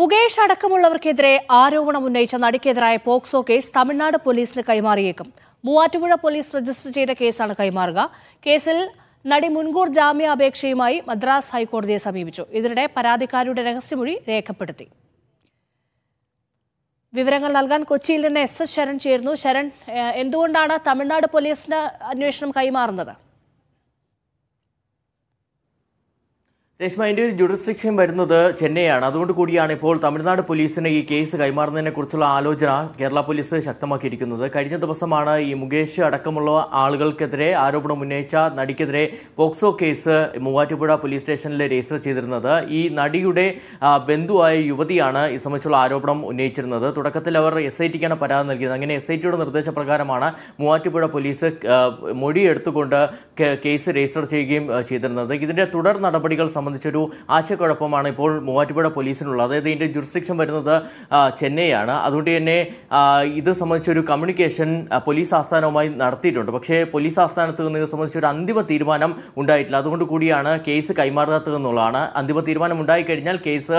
മുകേഷ് അടക്കമുള്ളവർക്കെതിരെ ആരോപണം ഉന്നയിച്ച നടിക്കെതിരായ POCSO case Tamil Nadu പോലീസിന് കൈമാറിയേക്കും മൂവാറ്റുപുഴ പോലീസ് രജിസ്റ്റർ ചെയ്ത കേസാണ് കൈമാറുക കേസിൽ നടി മുൻകൂർ ജാമ്യാപേക്ഷയുമായി മദ്രാസ് ഹൈക്കോടതിയെ സമീപിച്ചു ഇതിനിടെ പരാതിക്കാരുടെ രഹസ്യമൊഴി രേഖപ്പെടുത്തി വിവരങ്ങൾ നൽകാൻ കൊച്ചിയിൽ നിന്ന് എസ് എസ് ശരൺ ചേരുന്നു ശരൺ എന്തുകൊണ്ടാണ് തമിഴ്നാട് പോലീസിന് അന്വേഷണം കൈമാറുന്നത് രശ്മ എൻ്റെ ഒരു ജുഡിസ്ട്രിക്ഷൻ വരുന്നത് ചെന്നൈയാണ് അതുകൊണ്ട് കൂടിയാണ് ഇപ്പോൾ തമിഴ്നാട് പോലീസിന് ഈ കേസ് കൈമാറുന്നതിനെ കുറിച്ചുള്ള ആലോചന കേരള പോലീസ് ശക്തമാക്കിയിരിക്കുന്നത് കഴിഞ്ഞ ദിവസമാണ് ഈ മുകേഷ് അടക്കമുള്ള ആളുകൾക്കെതിരെ ആരോപണം ഉന്നയിച്ച നടിക്കെതിരെ പോക്സോ കേസ് മൂവാറ്റുപുഴ പോലീസ് സ്റ്റേഷനിൽ രജിസ്റ്റർ ചെയ്തിരുന്നത് ഈ നടിയുടെ ബന്ധുവായ യുവതിയാണ് ഇത് സംബന്ധിച്ചുള്ള ആരോപണം ഉന്നയിച്ചിരുന്നത് തുടക്കത്തിൽ അവർ എസ് ഐ ടിക്കാണ് പരാതി നൽകിയത് അങ്ങനെ എസ് ഐ ടിയുടെ നിർദ്ദേശപ്രകാരമാണ് മൂവാറ്റുപുഴ പോലീസ് മൊഴി എടുത്തുകൊണ്ട് കേസ് രജിസ്റ്റർ ചെയ്യുകയും ചെയ്തിരുന്നത് ഇതിന്റെ തുടർ നടപടികൾ സംബന്ധിച്ച് സംബന്ധിച്ചൊരു ആശയക്കുഴപ്പമാണ് ഇപ്പോൾ മൂവാറ്റുപുഴ പോലീസിനുള്ളത് അതായത് ഇതിൻ്റെ ജുറിസ്ഡിക്ഷൻ വരുന്നത് ചെന്നൈയാണ് അതുകൊണ്ട് തന്നെ ഇത് സംബന്ധിച്ചൊരു കമ്മ്യൂണിക്കേഷൻ പോലീസ് ആസ്ഥാനവുമായി നടത്തിയിട്ടുണ്ട് പക്ഷേ പോലീസ് ആസ്ഥാനത്ത് നിന്ന് സംബന്ധിച്ചൊരു അന്തിമ തീരുമാനം ഉണ്ടായിട്ടില്ല അതുകൊണ്ട് കൂടിയാണ് കേസ് എന്നുള്ളതാണ് അന്തിമ തീരുമാനം ഉണ്ടായിക്കഴിഞ്ഞാൽ കേസ്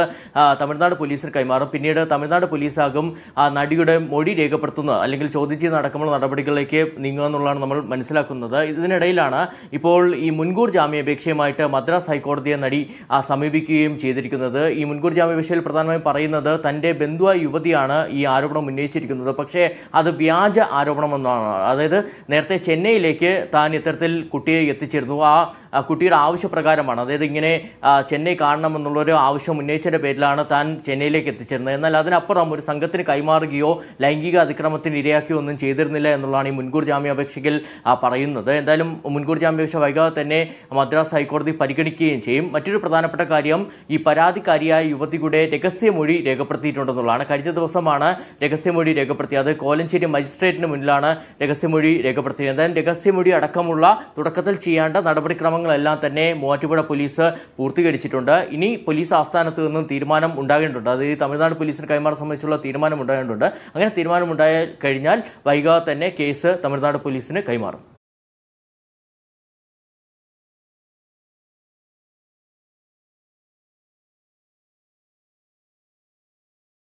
തമിഴ്നാട് പോലീസിന് കൈമാറും പിന്നീട് തമിഴ്നാട് പോലീസാകും നടിയുടെ മൊഴി രേഖപ്പെടുത്തുന്നത് അല്ലെങ്കിൽ ചോദ്യം ചെയ്ത് നടക്കുമ്പോൾ നടപടികളിലേക്ക് നീങ്ങുക എന്നുള്ളതാണ് നമ്മൾ മനസ്സിലാക്കുന്നത് ഇതിനിടയിലാണ് ഇപ്പോൾ ഈ മുൻകൂർ ജാമ്യാപേക്ഷയുമായിട്ട് മദ്രാസ് ഹൈക്കോടതിയെ നടി സമീപിക്കുകയും ചെയ്തിരിക്കുന്നത് ഈ മുൻകൂർ ജാമ്യപേക്ഷയിൽ പ്രധാനമായും പറയുന്നത് തൻ്റെ ബന്ധുവായ യുവതിയാണ് ഈ ആരോപണം ഉന്നയിച്ചിരിക്കുന്നത് പക്ഷേ അത് വ്യാജ ആരോപണമെന്നാണ് അതായത് നേരത്തെ ചെന്നൈയിലേക്ക് താൻ ഇത്തരത്തിൽ കുട്ടിയെ എത്തിച്ചിരുന്നു ആ കുട്ടിയുടെ ആവശ്യപ്രകാരമാണ് അതായത് ഇങ്ങനെ ചെന്നൈ കാണണമെന്നുള്ള ഒരു ആവശ്യം ഉന്നയിച്ചതിൻ്റെ പേരിലാണ് താൻ ചെന്നൈയിലേക്ക് എത്തിച്ചിരുന്നത് എന്നാൽ അതിനപ്പുറം ഒരു സംഘത്തിന് കൈമാറുകയോ ലൈംഗിക അതിക്രമത്തിന് ഇരയാക്കുകയോ ഒന്നും ചെയ്തിരുന്നില്ല എന്നുള്ളതാണ് ഈ മുൻകൂർ ജാമ്യാപേക്ഷയിൽ പറയുന്നത് എന്തായാലും മുൻകൂർ ജാമ്യാപേക്ഷ വൈകാതെ തന്നെ മദ്രാസ് ഹൈക്കോടതി പരിഗണിക്കുകയും ചെയ്യും മറ്റൊരു പ്രധാനപ്പെട്ട കാര്യം ഈ പരാതിക്കാരിയായ യുവതിയുടെ രഹസ്യമൊഴി രേഖപ്പെടുത്തിയിട്ടുണ്ടെന്നുള്ളതാണ് കഴിഞ്ഞ ദിവസമാണ് രഹസ്യമൊഴി രേഖപ്പെടുത്തിയത് അത് കോലഞ്ചേരി മജിസ്ട്രേറ്റിന് മുന്നിലാണ് രഹസ്യമൊഴി രേഖപ്പെടുത്തിയത് എന്തായാലും രഹസ്യമൊഴി അടക്കമുള്ള തുടക്കത്തിൽ ചെയ്യേണ്ട നടപടിക്രമങ്ങൾ ശ്രമങ്ങളെല്ലാം തന്നെ മൂവാറ്റുപുഴ പോലീസ് പൂർത്തീകരിച്ചിട്ടുണ്ട് ഇനി പോലീസ് ആസ്ഥാനത്ത് നിന്നും തീരുമാനം ഉണ്ടാകേണ്ടതുണ്ട് അതായത് തമിഴ്നാട് പോലീസിന് കൈമാറാൻ സംബന്ധിച്ചുള്ള തീരുമാനം ഉണ്ടാകേണ്ടതുണ്ട് അങ്ങനെ തീരുമാനം ഉണ്ടായ കഴിഞ്ഞാൽ വൈകാതെ തന്നെ കേസ് തമിഴ്നാട് പോലീസിന് കൈമാറും